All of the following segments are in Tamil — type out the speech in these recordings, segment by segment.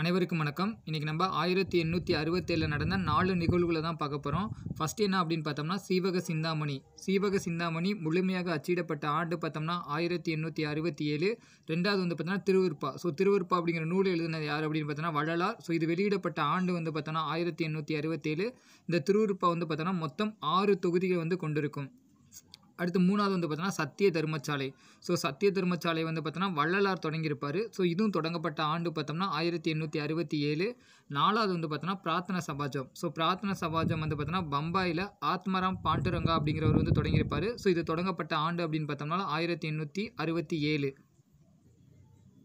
அனைவருக்கும் வணக்கம் இன்றைக்கி நம்ம ஆயிரத்தி எண்ணூற்றி அறுபத்தேழில் நடந்த நாலு நிகழ்வுகளை தான் பார்க்க போகிறோம் ஃபஸ்ட் என்ன அப்படின்னு பார்த்தோம்னா சீவக சிந்தாமணி சீவக சிந்தாமணி முழுமையாக அச்சிடப்பட்ட ஆண்டு பார்த்தோம்னா ஆயிரத்தி எண்ணூற்றி அறுபத்தி ஏழு ரெண்டாவது வந்து பார்த்தோம்னா திருவிருப்பா ஸோ திருவிருப்பா அப்படிங்கிற நூல் எழுதினது யார் அப்படின்னு பார்த்தோன்னா வள்ளலார் ஸோ இது வெளியிடப்பட்ட ஆண்டு வந்து பார்த்தோன்னா ஆயிரத்தி எண்ணூற்றி அறுபத்தேழு இந்த திருவிருப்பா வந்து பார்த்தோன்னா மொத்தம் ஆறு தொகுதிகள் வந்து கொண்டிருக்கும் அடுத்து மூணாவது வந்து பார்த்தோன்னா சத்திய தர்மசாலை ஸோ சத்திய தர்மசாலை வந்து பார்த்தோன்னா வள்ளலார் தொடங்கியிருப்பார் ஸோ இதுவும் தொடங்கப்பட்ட ஆண்டு பார்த்தோம்னா ஆயிரத்தி எண்ணூற்றி அறுபத்தி ஏழு நாலாவது வந்து பார்த்தோன்னா பிரார்த்தனை சமாஜம் ஸோ பிரார்த்தனை சமாஜம் வந்து பார்த்தோன்னா பம்பாயில் ஆத்மராம் பாண்டுரங்கா அப்படிங்கிறவர் வந்து தொடங்கியிருப்பார் ஸோ இது தொடங்கப்பட்ட ஆண்டு அப்படின்னு பார்த்தோம்னா ஆயிரத்தி எண்ணூற்றி அறுபத்தி ஏழு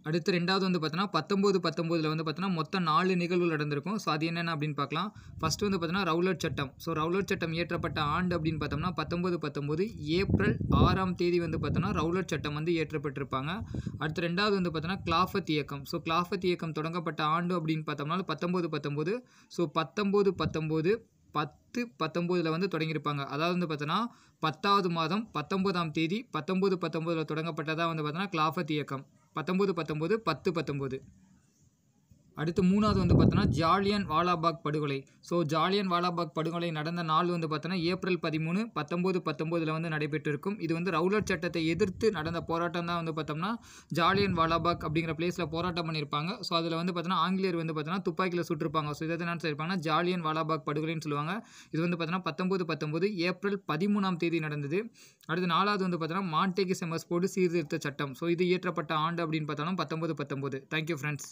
அடுத்து ரெண்டாவது வந்து பார்த்தோன்னா பத்தொம்போது பத்தொம்போதில் வந்து பார்த்தோன்னா மொத்தம் நாலு நிகழ்வுகள் நடந்திருக்கும் ஸோ அது என்னென்ன அப்படின்னு பார்க்கலாம் ஃபஸ்ட்டு வந்து பார்த்தோன்னா ரவுலர் சட்டம் ஸோ ரவுலர் சட்டம் இயற்றப்பட்ட ஆண்டு அப்படின்னு பார்த்தோம்னா பத்தொம்போது பத்தொம்போது ஏப்ரல் ஆறாம் தேதி வந்து பார்த்தோன்னா ரவுலர் சட்டம் வந்து ஏற்றப்பட்டிருப்பாங்க அடுத்து ரெண்டாவது வந்து பார்த்தோன்னா கிளாஃபத் இயக்கம் ஸோ கிளாஃபத் இயக்கம் தொடங்கப்பட்ட ஆண்டு அப்படின்னு பார்த்தோம்னா பத்தொம்போது பத்தொம்போது ஸோ பத்தொம்போது பத்தொம்போது பத்து பத்தொம்போதில் வந்து தொடங்கியிருப்பாங்க அதாவது வந்து பார்த்தோன்னா பத்தாவது மாதம் பத்தொம்போதாம் தேதி பத்தொம்போது பத்தொம்போதில் தொடங்கப்பட்டதாக வந்து பார்த்தோன்னா கிளாஃபத் இயக்கம் பத்தொம்போது பத்தொம்போது பத்து பத்தொம்போது அடுத்து மூணாவது வந்து பார்த்தோன்னா ஜாலியன் வாலாபாக் படுகொலை ஸோ ஜாலியன் வாலாபாக் படுகொலை நடந்த நாள் வந்து பார்த்தோன்னா ஏப்ரல் பதிமூணு பத்தொம்போது பத்தொம்போதில் வந்து நடைபெற்றிருக்கும் இது வந்து ரவுலட் சட்டத்தை எதிர்த்து நடந்த போராட்டம் தான் வந்து பார்த்தோம்னா ஜாலியன் வாலாபாக் அப்படிங்கிற பிளேஸில் போராட்டம் பண்ணியிருப்பாங்க ஸோ அதில் வந்து பார்த்தோன்னா ஆங்கிலேயர் வந்து பார்த்தோன்னா துப்பாக்கியில் சுட்டிருப்பாங்க ஸோ இதை என்ன சொல்லியிருப்பாங்கன்னா ஜாலியன் வாலாபாக் படுகொலைன்னு சொல்லுவாங்க இது வந்து பார்த்தோன்னா பத்தொம்போது பத்தொம்போது ஏப்ரல் பதிமூணாம் தேதி நடந்தது அடுத்து நாலாவது வந்து பார்த்தோன்னா மாண்டேகி செமஸ் போடு சீர்திருத்த சட்டம் ஸோ இது இயற்றப்பட்ட ஆண்டு அப்படின்னு பார்த்தாலும் பத்தொம்போது பத்தொம்போது தேங்க்யூ ஃப்ரெண்ட்ஸ்